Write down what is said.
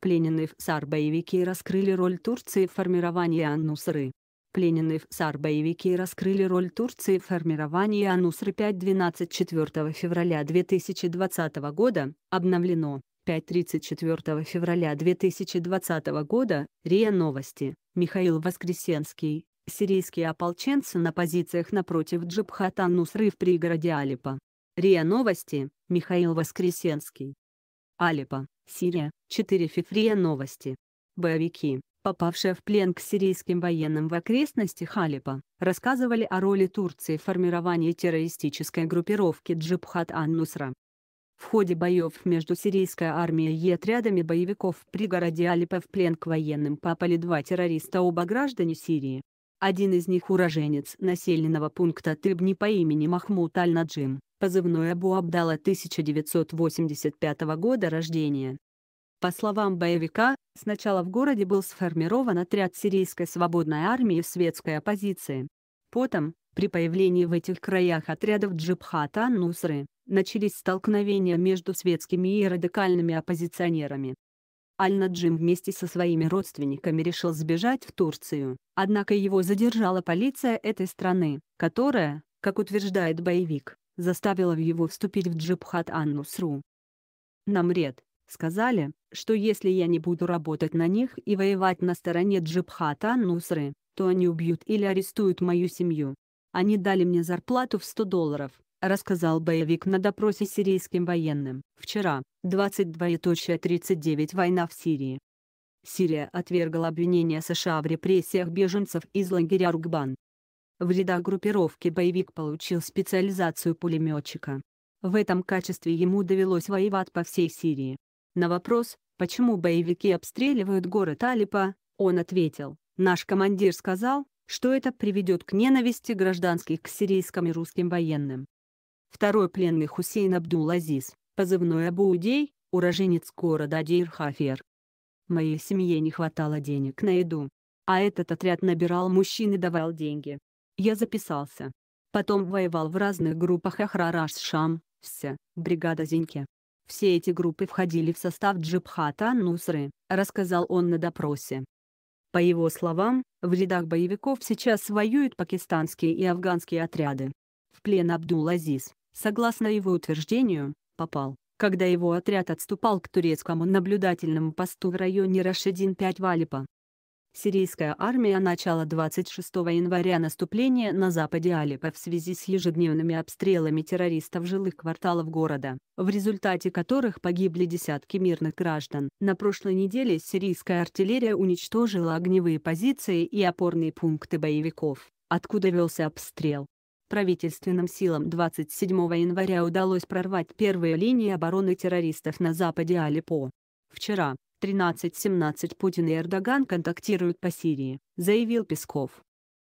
Плененные в САР боевики раскрыли роль Турции в формировании Аннусры. Плененные в САР боевики раскрыли роль Турции в формировании Аннусры 5.12 4 февраля 2020 года, обновлено. 5.34 февраля 2020 года, РИА Новости, Михаил Воскресенский, сирийские ополченцы на позициях напротив Джабхата аннусры в пригороде Алипа. РИА Новости, Михаил Воскресенский. Алеппо, Сирия, 4 февраля. новости. Боевики, попавшие в плен к сирийским военным в окрестностях Алеппо, рассказывали о роли Турции в формировании террористической группировки Джибхат Ан-Нусра. В ходе боев между сирийской армией и отрядами боевиков в пригороде Алеппо в плен к военным попали два террориста оба граждане Сирии, один из них уроженец населенного пункта Тыбни по имени Махмуд Аль-Наджим, позывной Абу Абдала 1985 года рождения. По словам боевика, сначала в городе был сформирован отряд сирийской свободной армии светской оппозиции. Потом, при появлении в этих краях отрядов Джибхата Нусры, начались столкновения между светскими и радикальными оппозиционерами, Аль-Наджим вместе со своими родственниками решил сбежать в Турцию, однако его задержала полиция этой страны, которая, как утверждает боевик, заставила его вступить в Джибхат аннусру. нусру «Нам ред, сказали, что если я не буду работать на них и воевать на стороне Джибхата аннусры, то они убьют или арестуют мою семью. Они дали мне зарплату в 100 долларов, рассказал боевик на допросе сирийским военным. Вчера, 22.39 война в Сирии. Сирия отвергла обвинения США в репрессиях беженцев из лагеря Ругбан. В рядах группировки боевик получил специализацию пулеметчика. В этом качестве ему довелось воевать по всей Сирии. На вопрос, почему боевики обстреливают город Алипа, он ответил, «Наш командир сказал, что это приведет к ненависти гражданских к сирийским и русским военным. Второй пленный Хусейн Абдул-Азиз, позывной Абудей, уроженец города Дейр-Хафер. Моей семье не хватало денег на еду. А этот отряд набирал мужчин и давал деньги. Я записался. Потом воевал в разных группах Ахрараш-Шам, Ся, бригада Зиньке. Все эти группы входили в состав Джибхата Нусры, рассказал он на допросе. По его словам, в рядах боевиков сейчас воюют пакистанские и афганские отряды. В плен Абдул-Азиз, согласно его утверждению, попал, когда его отряд отступал к турецкому наблюдательному посту в районе Рашидин-5 Валипа. Сирийская армия начала 26 января наступление на западе Алипа в связи с ежедневными обстрелами террористов жилых кварталов города, в результате которых погибли десятки мирных граждан. На прошлой неделе сирийская артиллерия уничтожила огневые позиции и опорные пункты боевиков, откуда велся обстрел. Правительственным силам 27 января удалось прорвать первые линии обороны террористов на западе Алеппо. Вчера, 13.17 Путин и Эрдоган контактируют по Сирии, заявил Песков.